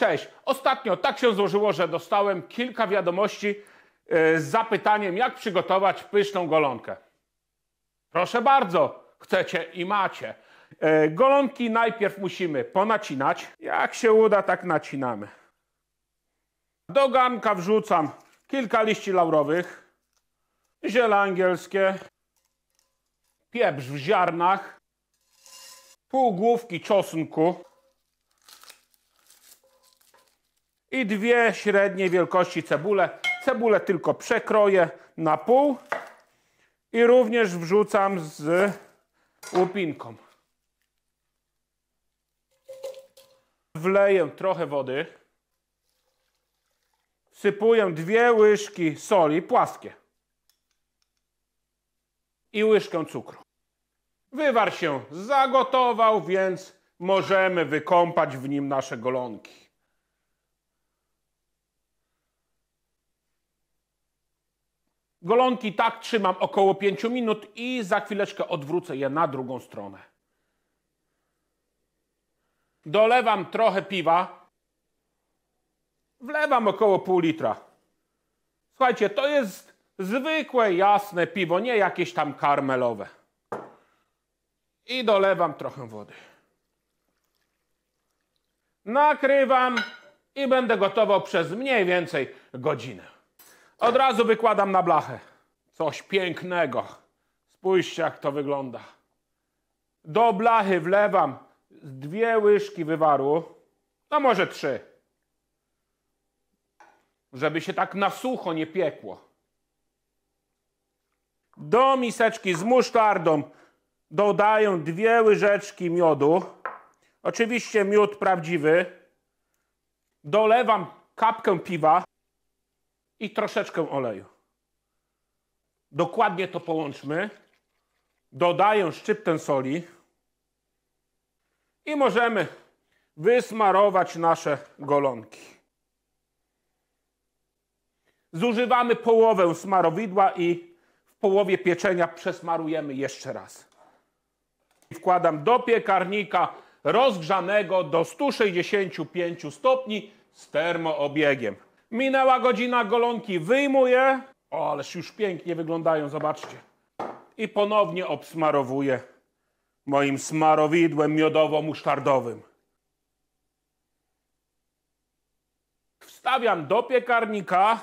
Cześć. Ostatnio tak się złożyło, że dostałem kilka wiadomości e, z zapytaniem, jak przygotować pyszną golonkę. Proszę bardzo, chcecie i macie. E, golonki najpierw musimy ponacinać. Jak się uda, tak nacinamy. Do garnka wrzucam kilka liści laurowych, ziele angielskie, pieprz w ziarnach, pół główki czosnku, i dwie średniej wielkości cebule. Cebulę tylko przekroję na pół i również wrzucam z łupinką. Wleję trochę wody. Sypuję dwie łyżki soli płaskie i łyżkę cukru. Wywar się zagotował, więc możemy wykąpać w nim nasze golonki. Golonki tak trzymam około 5 minut i za chwileczkę odwrócę je na drugą stronę. Dolewam trochę piwa. Wlewam około pół litra. Słuchajcie, to jest zwykłe, jasne piwo, nie jakieś tam karmelowe. I dolewam trochę wody. Nakrywam i będę gotował przez mniej więcej godzinę. Od razu wykładam na blachę. Coś pięknego. Spójrzcie, jak to wygląda. Do blachy wlewam dwie łyżki wywaru, no może trzy. Żeby się tak na sucho nie piekło. Do miseczki z musztardą dodaję dwie łyżeczki miodu. Oczywiście miód prawdziwy. Dolewam kapkę piwa i troszeczkę oleju. Dokładnie to połączmy. Dodaję szczyptę soli i możemy wysmarować nasze golonki. Zużywamy połowę smarowidła i w połowie pieczenia przesmarujemy jeszcze raz. Wkładam do piekarnika rozgrzanego do 165 stopni z termoobiegiem. Minęła godzina golonki, wyjmuję. O, ależ już pięknie wyglądają, zobaczcie. I ponownie obsmarowuję moim smarowidłem miodowo-musztardowym. Wstawiam do piekarnika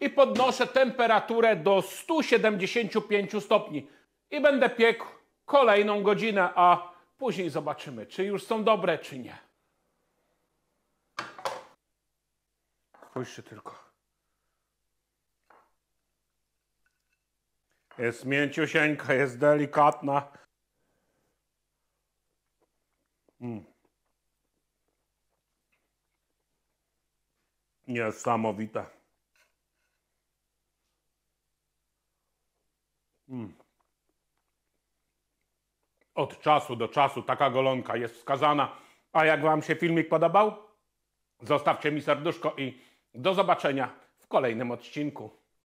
i podnoszę temperaturę do 175 stopni. I będę piekł kolejną godzinę, a później zobaczymy, czy już są dobre, czy nie. Spójrzcie tylko. Jest mięciusieńka, jest delikatna. Mm. Niesamowite. Mm. Od czasu do czasu taka golonka jest wskazana. A jak Wam się filmik podobał, zostawcie mi serduszko i do zobaczenia w kolejnym odcinku.